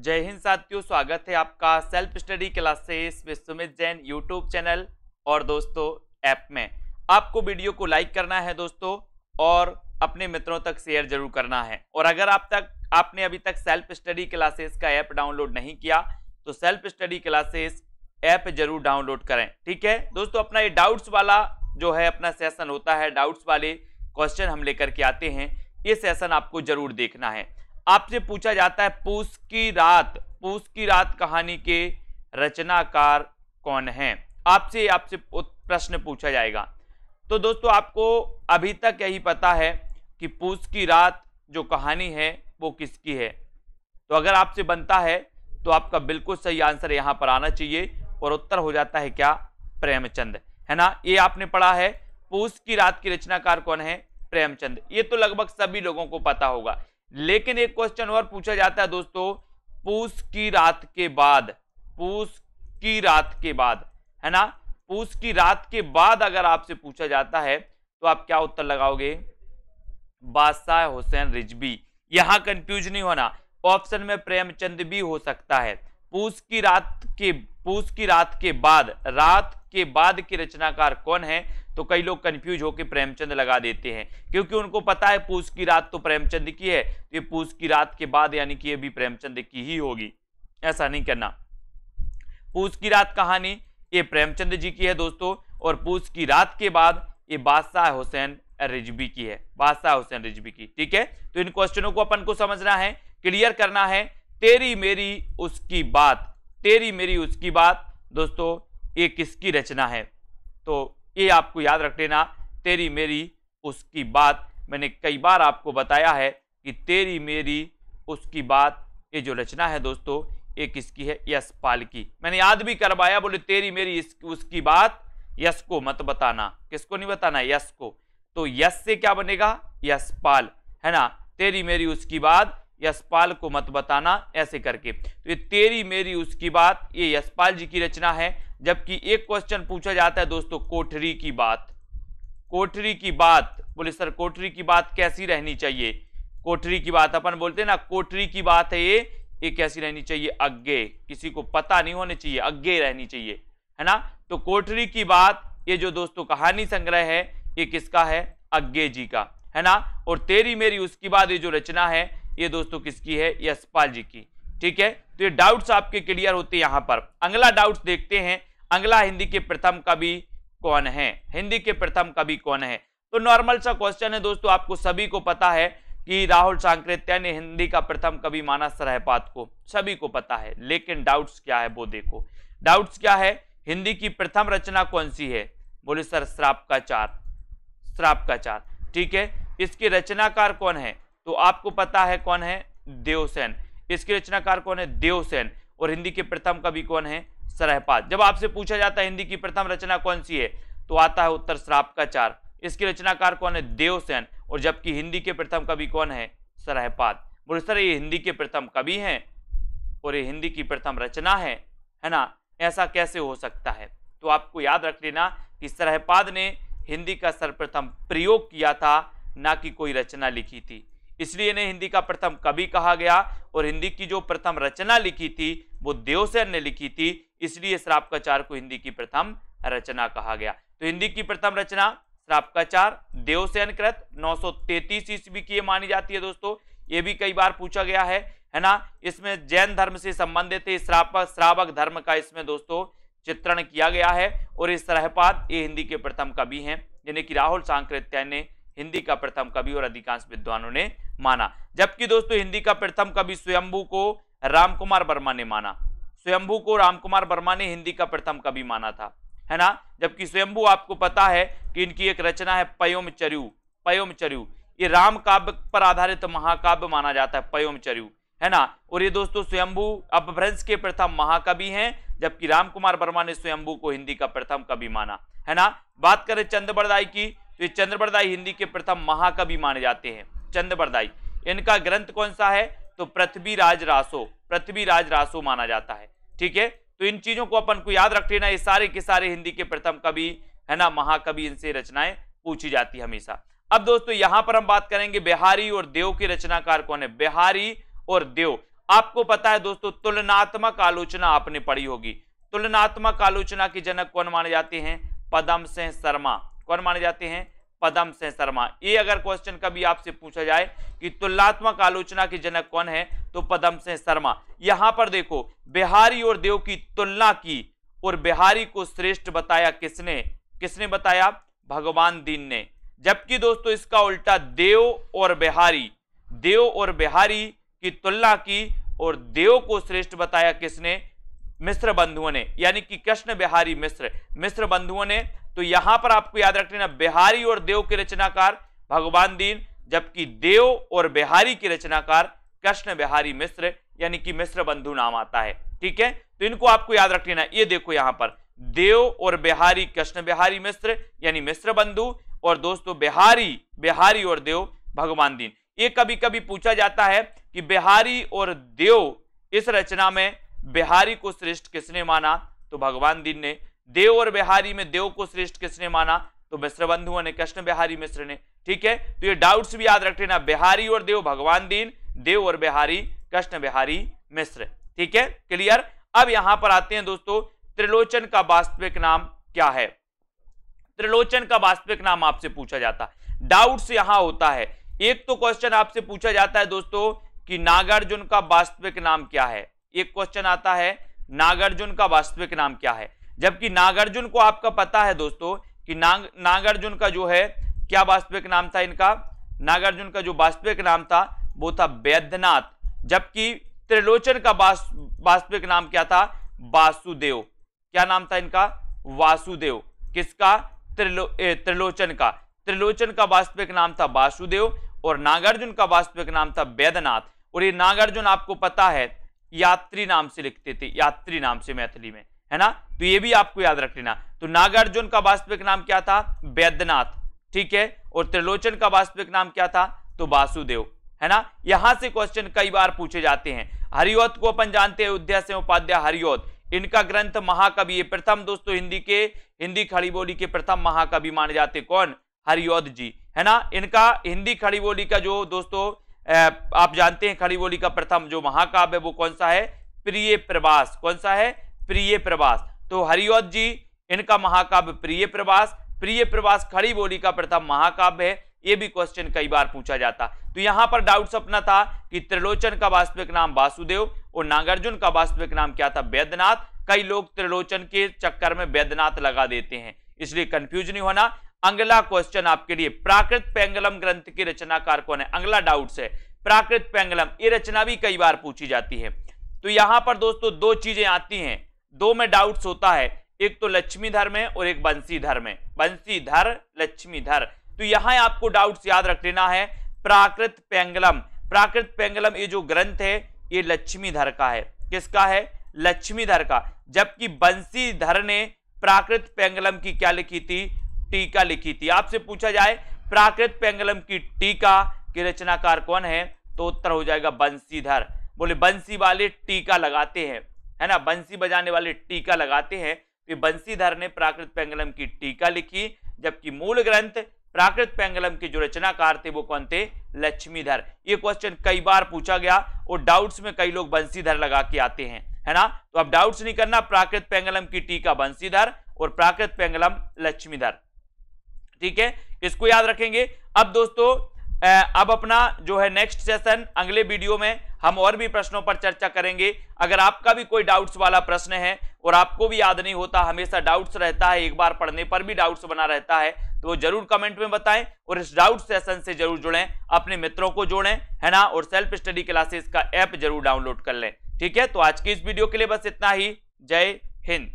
जय हिंद साथियों स्वागत है आपका self study classes with Sumit Jain YouTube channel और दोस्तों ऐप में आपको वीडियो को लाइक करना है दोस्तों और अपने मित्रों तक शेयर जरूर करना है और अगर आप तक आपने अभी तक सेल्फ स्टडी क्लासेस का ऐप डाउनलोड नहीं किया तो सेल्फ स्टडी क्लासेस ऐप जरूर डाउनलोड करें ठीक है दोस्तों अपना ये डाउट्स वाला जो है अपना सेशन होता है डाउट्स वाले क्वेश्चन हम लेकर के आते हैं ये सेशन आपको जरूर देखना है आपसे पूछा जाता है पूस की रात पूस की रात कहानी के रचनाकार कौन है आपसे आपसे प्रश्न पूछा जाएगा तो दोस्तों आपको अभी तक यही पता है कि पूस की रात जो कहानी है वो किसकी है तो अगर आपसे बनता है तो आपका बिल्कुल सही आंसर यहाँ पर आना चाहिए और उत्तर हो जाता है क्या प्रेमचंद है ना ये आपने पढ़ा है पूस की रात की रचनाकार कौन है प्रेमचंद ये तो लगभग सभी लोगों को पता होगा लेकिन एक क्वेश्चन और पूछा जाता है दोस्तों पूस की रात के बाद पूस की रात के बाद है ना पूस की रात के बाद अगर आपसे पूछा जाता है तो आप क्या उत्तर लगाओगे बादशाह हुसैन रिजबी यहां कंफ्यूज नहीं होना ऑप्शन में प्रेमचंद भी हो सकता है पूस की रात के पूस की रात के बाद रात के बाद के रचनाकार कौन है तो कई लोग कंफ्यूज होकर प्रेमचंद लगा देते हैं क्योंकि उनको पता है पूस की रात तो प्रेमचंद की है तो ये पूस की रात के बाद यानी कि ये भी प्रेमचंद की ही होगी ऐसा नहीं करना पूस की रात कहानी ये प्रेमचंद जी की है दोस्तों और पूस की रात के बाद ये बादशाह हुसैन रिजबी की है बादशाह हुसैन रिजबी की ठीक है तो इन क्वेश्चनों को अपन को समझना है क्लियर करना है तेरी मेरी उसकी बात तेरी मेरी उसकी बात दोस्तों ये किसकी रचना है तो ये आपको याद रख लेना तेरी मेरी उसकी बात मैंने कई बार आपको बताया है कि तेरी मेरी उसकी बात ये जो रचना है दोस्तों ये किसकी है यश पाल की मैंने याद भी करवाया बोले तेरी मेरी इस उसकी बात यश को मत बताना किसको नहीं बताना यश को तो यश से क्या बनेगा यश पाल है ना तेरी मेरी उसकी बात यशपाल को मत बताना ऐसे करके तो ये तेरी मेरी उसकी बात ये यशपाल जी की रचना है जबकि एक क्वेश्चन पूछा जाता है दोस्तों कोठरी की बात कोठरी की बात बोले सर कोठरी की बात कैसी रहनी चाहिए कोठरी की बात अपन बोलते हैं ना कोठरी की बात है ये ये कैसी रहनी चाहिए अज्ञे किसी को पता नहीं होने चाहिए अज्ञे रहनी चाहिए है ना तो कोठरी की बात ये जो दोस्तों कहानी संग्रह है ये किसका है अज्ञे जी का है ना और तेरी मेरी उसकी बात ये जो रचना है ये दोस्तों किसकी है यशपाल जी की ठीक है तो ये डाउट्स आपके क्लियर होते हैं यहाँ पर अगला डाउट्स देखते हैं अगला हिंदी के प्रथम कवि कौन है हिंदी के प्रथम कवि कौन है तो नॉर्मल सा क्वेश्चन है दोस्तों आपको सभी को पता है कि राहुल सांकृत्या ने हिंदी का प्रथम कवि माना सरहपात को सभी को पता है लेकिन डाउट्स क्या है वो देखो डाउट्स क्या है हिंदी की प्रथम रचना कौन सी है बोले सर श्राप का चार श्राप का चार ठीक है इसके रचनाकार कौन है तो आपको पता है कौन है देवसेन इसके रचनाकार कौन है देवसेन और हिंदी के प्रथम कवि कौन है सरहपात जब आपसे पूछा जाता है हिंदी की प्रथम रचना कौन सी है तो आता है उत्तर श्राप का चार इसके रचनाकार कौन है देवसेन और जबकि हिंदी के प्रथम कवि कौन है सरहपात बोले सर ये हिंदी के प्रथम कवि हैं और ये हिंदी की प्रथम रचना है है ना ऐसा कैसे हो सकता है तो आपको याद रख लेना कि सरहपाद ने हिंदी का सर्वप्रथम प्रयोग किया था ना कि कोई रचना लिखी थी इसलिए इन्हें हिंदी का प्रथम कवि कहा गया और हिंदी की जो प्रथम रचना लिखी थी वो देवसेन ने लिखी थी इसलिए श्रापकाचार को हिंदी की प्रथम रचना कहा गया तो हिंदी की प्रथम रचना श्रापकाचार देवसेन कृत नौ ईस्वी की मानी जाती है दोस्तों ये भी कई बार पूछा गया है है ना इसमें जैन धर्म से संबंधित श्रापक श्रावक धर्म का इसमें दोस्तों चित्रण किया गया है और इस रहपात ये हिंदी के प्रथम कवि हैं जिन्हें कि राहुल सांकृत्य ने हिंदी का प्रथम कवि और अधिकांश विद्वानों ने माना जबकि दोस्तों हिंदी का प्रथम कवि स्वयंभू को रामकुमार वर्मा ने माना स्वयंभू को रामकुमार वर्मा ने हिंदी का प्रथम कवि माना था है ना जबकि स्वयंभू आपको पता है कि इनकी एक रचना है पयोम चरु पयोम चरु ये राम काव्य पर आधारित तो महाकाव्य माना जाता है पयोम चरु है ना और ये दोस्तों स्वयंभू अपभ्रंश के प्रथम महाकवि हैं जबकि रामकुमार वर्मा ने स्वयंभू को हिंदी का प्रथम कवि माना है ना बात करें चंद्रबरदाई की तो ये चंद्रबरदाई हिंदी के प्रथम महाकवि माने जाते हैं चंद बरदाई इनका ग्रंथ कौन सा है तो पृथ्वी राज रासो पृथ्वी राज रासो माना जाता है ठीक है तो इन चीजों को अपन को याद रख लेना ये सारे के सारे हिंदी के प्रथम कवि है ना महाकवि इनसे रचनाएं पूछी जाती है हमेशा अब दोस्तों यहां पर हम बात करेंगे बिहारी और देव के रचनाकार कौन है बिहारी और देव आपको पता है दोस्तों तुलनात्मक आलोचना आपने पढ़ी होगी तुलनात्मक आलोचना के जनक कौन माने जाते हैं पदम सिंह शर्मा कौन माने जाते हैं पदम से शर्मा ये अगर क्वेश्चन कभी आपसे पूछा जाए कि तुलनात्मक आलोचना के जनक कौन है तो पदम से शर्मा यहां पर देखो बिहारी और देव की तुलना की और बिहारी को श्रेष्ठ बताया किसने किसने बताया भगवान दीन ने जबकि दोस्तों इसका उल्टा देव और बिहारी देव और बिहारी की तुलना की और देव को श्रेष्ठ बताया किसने मिश्र बंधुओं ने यानी कि कृष्ण बिहारी मिश्र मिश्र बंधुओं ने तो यहां पर आपको याद रख लेना बिहारी और देव के रचनाकार भगवान दीन जबकि देव और बिहारी के रचनाकार कृष्ण बिहारी मिश्र यानी कि मिश्र बंधु नाम आता है ठीक है तो इनको आपको याद रख लेना ये देखो यहां पर देव और बिहारी कृष्ण बिहारी मिश्र यानी मिश्र बंधु और दोस्तों बिहारी बिहारी और देव भगवान दीन ये कभी कभी पूछा जाता है कि बिहारी और देव इस रचना में बिहारी को श्रेष्ठ किसने माना तो भगवान दीन ने देव और बिहारी में देव को श्रेष्ठ किसने माना तो मिश्र बंधु ने कृष्ण बिहारी मिश्र ने ठीक है तो ये डाउट्स भी याद रख लेना बिहारी और देव भगवान दीन देव और बिहारी कृष्ण बिहारी मिश्र ठीक है क्लियर अब यहां पर आते हैं दोस्तों त्रिलोचन का वास्तविक नाम क्या है त्रिलोचन का वास्तविक नाम आपसे पूछा जाता डाउट्स यहां होता है एक तो क्वेश्चन आपसे पूछा जाता है दोस्तों कि नागार्जुन का वास्तविक नाम क्या है एक क्वेश्चन आता है नागार्जुन का वास्तविक नाम क्या है जबकि नागार्जुन को आपका पता है दोस्तों कि नाग नागार्जुन का जो है क्या वास्तविक नाम था इनका नागार्जुन का जो वास्तविक नाम था वो था वैद्यनाथ जबकि त्रिलोचन का वास्तविक नाम क्या था वासुदेव क्या नाम था इनका वासुदेव किसका त्रिलो त्रिलोचन का त्रिलोचन का वास्तविक नाम था वासुदेव और नागार्जुन का वास्तविक नाम था वैद्यनाथ और ये नागार्जुन आपको पता है यात्री नाम से लिखते थे यात्री नाम से मैथिली में है ना तो ये भी आपको याद रख लेना तो नागार्जुन का वास्तविक नाम क्या था वैद्यनाथ ठीक है और त्रिलोचन का वास्तविक नाम क्या था तो वासुदेव है ना यहां से क्वेश्चन कई बार पूछे जाते हैं हरिओत को अपन जानते हैं उद्या से उपाध्याय हरिओत इनका ग्रंथ महाकवि ये प्रथम दोस्तों हिंदी के हिंदी खड़ी बोली के प्रथम महाकवि माने जाते कौन हरिओत जी है ना इनका हिंदी खड़ी बोली का जो दोस्तों आप जानते हैं खड़ी बोली का प्रथम जो महाकाव्य वो कौन सा है प्रिय प्रवास कौन सा है प्रिय प्रवास तो हरिओद जी इनका महाकाव्य प्रिय प्रवास प्रिय प्रवास खड़ी बोली का प्रथम महाकाव्य है ये भी क्वेश्चन कई बार पूछा जाता तो यहां पर डाउट अपना था कि त्रिलोचन का वास्तविक नाम वासुदेव और नागार्जुन का वास्तविक नाम क्या था वैद्यनाथ कई लोग त्रिलोचन के चक्कर में वैद्यनाथ लगा देते हैं इसलिए कंफ्यूज नहीं होना अगला क्वेश्चन आपके लिए प्राकृत पेंगलम ग्रंथ के रचनाकार कौन है अगला डाउट्स है प्राकृत पेंगलम ये रचना भी कई बार पूछी जाती है तो यहां पर दोस्तों दो चीजें आती हैं दो में डाउट्स होता है एक तो लक्ष्मी धर्म है और एक बंसी बंसी धर बंसीधर लक्ष्मीधर तो यहां आपको डाउट्स याद रख लेना है प्राकृत पेंगलम प्राकृत पेंगलम ये जो ग्रंथ है ये लक्ष्मीधर का है किसका है लक्ष्मीधर का जबकि बंसीधर ने प्राकृत पेंगलम की क्या लिखी थी टीका लिखी थी आपसे पूछा जाए प्राकृत पेंगलम की टीका के रचनाकार कौन है तो उत्तर हो जाएगा बंसीधर बोले बंसी वाले टीका लगाते हैं है ना बंसी बजाने वाले टीका लगाते हैं तो बंसीधर ने प्राकृत पेंगलम की टीका लिखी जबकि मूल ग्रंथ प्राकृत पेंगलम के जो रचनाकार थे वो कौन थे लक्ष्मीधर ये क्वेश्चन कई बार पूछा गया और डाउट्स में कई लोग बंसीधर लगा के आते हैं है ना तो अब डाउट्स नहीं करना प्राकृत पेंगलम की टीका बंसीधर और प्राकृत पेंगलम लक्ष्मीधर ठीक है इसको याद रखेंगे अब दोस्तों अब अपना जो है नेक्स्ट सेशन अगले वीडियो में हम और भी प्रश्नों पर चर्चा करेंगे अगर आपका भी कोई डाउट्स वाला प्रश्न है और आपको भी याद नहीं होता हमेशा डाउट्स रहता है एक बार पढ़ने पर भी डाउट्स बना रहता है तो वो जरूर कमेंट में बताएं और इस डाउट सेशन से जरूर जुड़ें अपने मित्रों को जोड़ें है ना और सेल्फ स्टडी क्लासेस का ऐप जरूर डाउनलोड कर लें ठीक है तो आज की इस वीडियो के लिए बस इतना ही जय हिंद